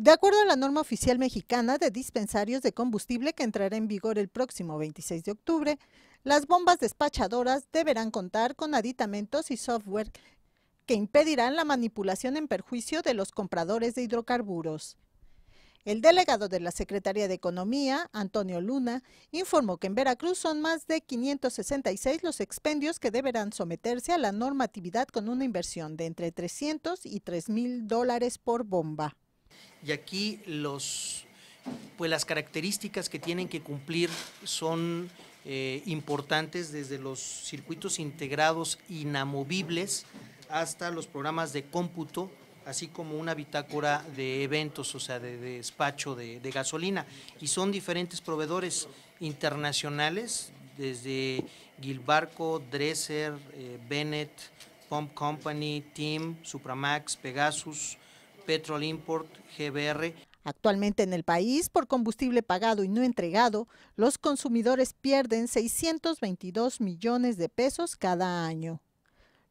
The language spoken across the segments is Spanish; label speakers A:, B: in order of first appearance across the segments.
A: De acuerdo a la norma oficial mexicana de dispensarios de combustible que entrará en vigor el próximo 26 de octubre, las bombas despachadoras deberán contar con aditamentos y software que impedirán la manipulación en perjuicio de los compradores de hidrocarburos. El delegado de la Secretaría de Economía, Antonio Luna, informó que en Veracruz son más de 566 los expendios que deberán someterse a la normatividad con una inversión de entre 300 y 3,000 dólares por bomba
B: y aquí pues, las características que tienen que cumplir son eh, importantes desde los circuitos integrados inamovibles hasta los programas de cómputo, así como una bitácora de eventos, o sea, de, despacho de, gasolina. Y son diferentes proveedores internacionales, desde Gilbarco, Dresser, eh, Bennett, Pump Company, Team, Supramax, Pegasus, Petrol Import GBR.
A: Actualmente en el país, por combustible pagado y no entregado, los consumidores pierden 622 millones de pesos cada año.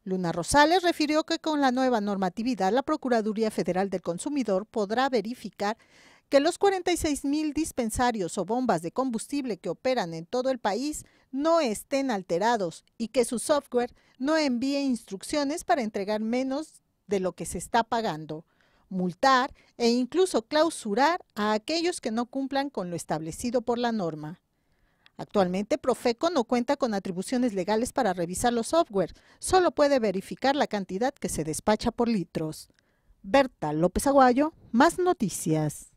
A: Luna Rosales refirió que con la nueva normatividad, la Procuraduría Federal del Consumidor podrá verificar que los 46 mil dispensarios o bombas de combustible que operan en todo el país no estén alterados y que su software no envíe instrucciones para entregar menos de lo que se está pagando multar e incluso clausurar a aquellos que no cumplan con lo establecido por la norma. Actualmente, Profeco no cuenta con atribuciones legales para revisar los software, solo puede verificar la cantidad que se despacha por litros. Berta López Aguayo, más noticias.